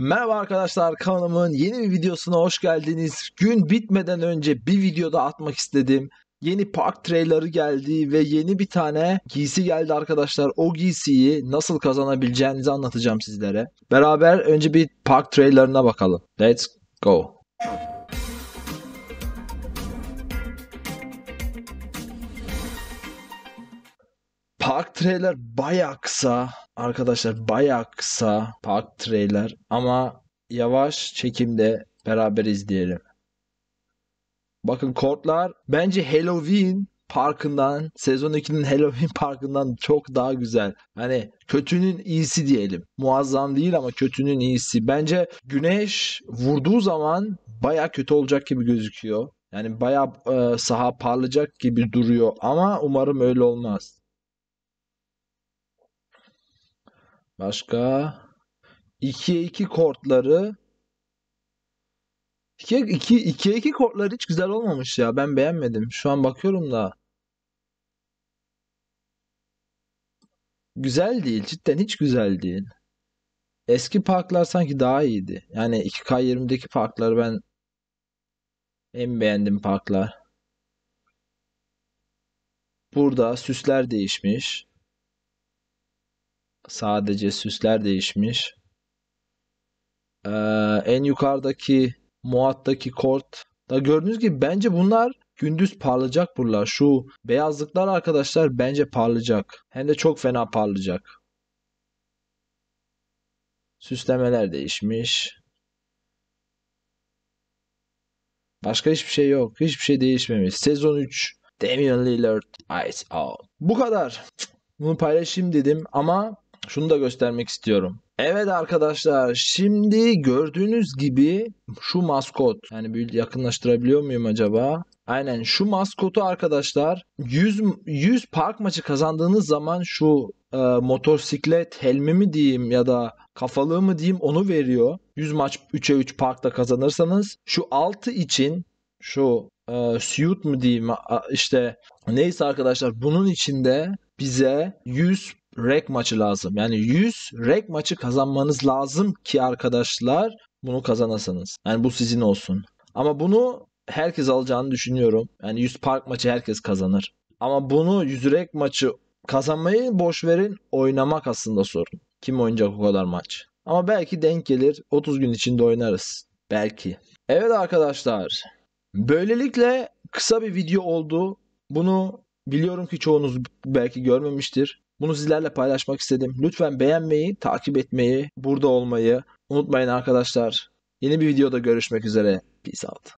Merhaba arkadaşlar kanalımın yeni bir videosuna hoş geldiniz. Gün bitmeden önce bir videoda atmak istedim. Yeni park trailer'ı geldi ve yeni bir tane giysi geldi arkadaşlar. O giysiyi nasıl kazanabileceğinizi anlatacağım sizlere. Beraber önce bir park trailer'ına bakalım. Let's go. Park trailer baya kısa. Arkadaşlar baya kısa park trailer ama yavaş çekimde beraber izleyelim. Bakın kortlar bence Halloween parkından sezon 2'nin Halloween parkından çok daha güzel. Hani kötünün iyisi diyelim. Muazzam değil ama kötünün iyisi. Bence güneş vurduğu zaman baya kötü olacak gibi gözüküyor. Yani baya e, saha parlayacak gibi duruyor ama umarım öyle olmaz. Başka 2'ye 2 kortları 2'ye 2 2'ye 2 kortlar hiç güzel olmamış ya. Ben beğenmedim. Şu an bakıyorum da. Güzel değil. Cidden hiç güzel değil. Eski parklar sanki daha iyiydi. Yani 2K20'deki parkları ben en beğendiğim parklar. Burada süsler değişmiş. Sadece süsler değişmiş. Ee, en yukarıdaki Muat'taki kort. Da gördüğünüz gibi bence bunlar gündüz parlayacak buralar. Şu beyazlıklar arkadaşlar bence parlayacak. Hem de çok fena parlayacak. Süslemeler değişmiş. Başka hiçbir şey yok. Hiçbir şey değişmemiş. Sezon 3. Damian Lillard Ice Out. Bu kadar. Bunu paylaşayım dedim ama şunu da göstermek istiyorum. Evet arkadaşlar şimdi gördüğünüz gibi şu maskot yani bir yakınlaştırabiliyor muyum acaba? Aynen şu maskotu arkadaşlar 100, 100 park maçı kazandığınız zaman şu e, motosiklet helmi mi diyeyim ya da kafalığı mı diyeyim onu veriyor. 100 maç 3'e 3 parkta kazanırsanız şu 6 için şu e, suit mu diyeyim işte neyse arkadaşlar bunun içinde bize 100 rek maçı lazım. Yani 100 rek maçı kazanmanız lazım ki arkadaşlar bunu kazanasınız. Yani bu sizin olsun. Ama bunu herkes alacağını düşünüyorum. Yani 100 park maçı herkes kazanır. Ama bunu 100 rek maçı kazanmayı boş verin. Oynamak aslında sorun. Kim oynayacak o kadar maç? Ama belki denk gelir. 30 gün içinde oynarız. Belki. Evet arkadaşlar. Böylelikle kısa bir video oldu. Bunu biliyorum ki çoğunuz belki görmemiştir. Bunu sizlerle paylaşmak istedim. Lütfen beğenmeyi, takip etmeyi, burada olmayı unutmayın arkadaşlar. Yeni bir videoda görüşmek üzere. Peace out.